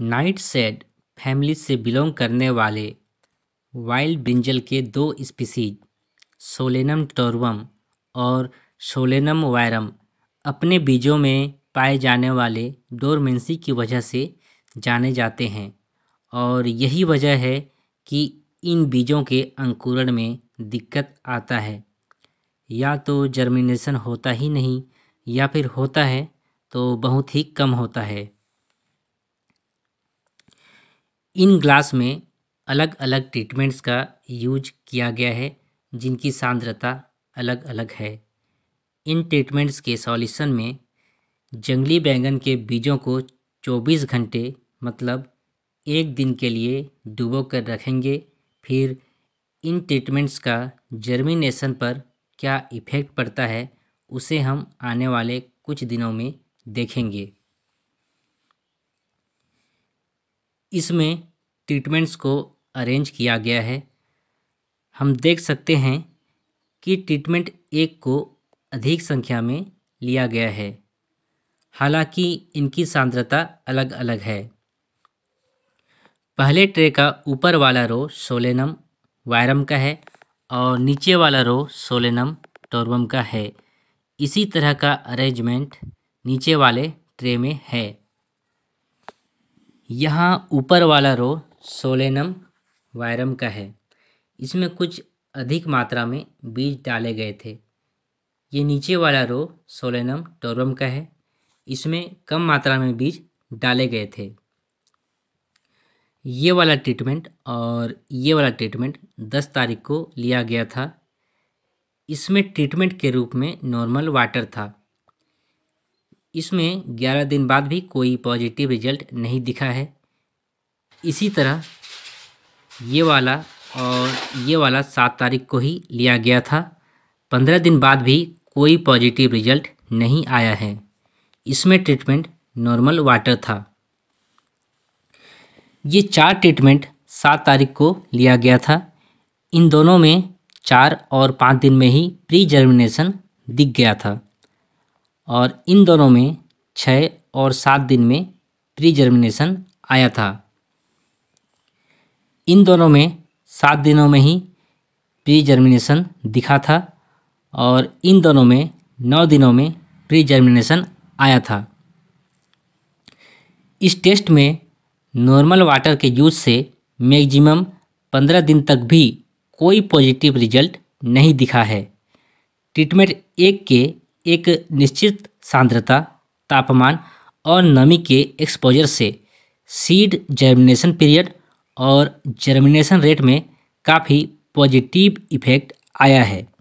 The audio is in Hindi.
नाइट सेड फैमिली से बिलोंग करने वाले वाइल्ड ब्रिंजल के दो स्पीसीज सोलेनम टोरवम और सोलेनम वायरम अपने बीजों में पाए जाने वाले डोरमेंसी की वजह से जाने जाते हैं और यही वजह है कि इन बीजों के अंकुरण में दिक्कत आता है या तो जर्मिनेशन होता ही नहीं या फिर होता है तो बहुत ही कम होता है इन ग्लास में अलग अलग ट्रीटमेंट्स का यूज किया गया है जिनकी सांद्रता अलग अलग है इन ट्रीटमेंट्स के सॉल्यूशन में जंगली बैंगन के बीजों को 24 घंटे मतलब एक दिन के लिए डुबो कर रखेंगे फिर इन ट्रीटमेंट्स का जर्मिनेशन पर क्या इफ़ेक्ट पड़ता है उसे हम आने वाले कुछ दिनों में देखेंगे इसमें ट्रीटमेंट्स को अरेंज किया गया है हम देख सकते हैं कि ट्रीटमेंट एक को अधिक संख्या में लिया गया है हालांकि इनकी सांद्रता अलग अलग है पहले ट्रे का ऊपर वाला रो सोलेनम वायरम का है और नीचे वाला रो सोलेनम टोरबम का है इसी तरह का अरेंजमेंट नीचे वाले ट्रे में है यहाँ ऊपर वाला रो सोलेनम वायरम का है इसमें कुछ अधिक मात्रा में बीज डाले गए थे ये नीचे वाला रो सोलेनम टोरम का है इसमें कम मात्रा में बीज डाले गए थे ये वाला ट्रीटमेंट और ये वाला ट्रीटमेंट दस तारीख को लिया गया था इसमें ट्रीटमेंट के रूप में नॉर्मल वाटर था इसमें 11 दिन बाद भी कोई पॉजिटिव रिजल्ट नहीं दिखा है इसी तरह ये वाला और ये वाला सात तारीख को ही लिया गया था पंद्रह दिन बाद भी कोई पॉजिटिव रिजल्ट नहीं आया है इसमें ट्रीटमेंट नॉर्मल वाटर था ये चार ट्रीटमेंट सात तारीख को लिया गया था इन दोनों में चार और पाँच दिन में ही प्री जर्मिनेशन दिख गया था और इन दोनों में छः और सात दिन में प्री जर्मिनेशन आया था इन दोनों में सात दिनों में ही प्री जर्मिनेशन दिखा था और इन दोनों में नौ दिनों में प्री जर्मिनेशन आया था इस टेस्ट में नॉर्मल वाटर के यूज से मैक्सिमम पंद्रह दिन तक भी कोई पॉजिटिव रिजल्ट नहीं दिखा है ट्रीटमेंट एक के एक निश्चित सांद्रता तापमान और नमी के एक्सपोजर से सीड जर्मिनेशन पीरियड और जर्मिनेशन रेट में काफ़ी पॉजिटिव इफेक्ट आया है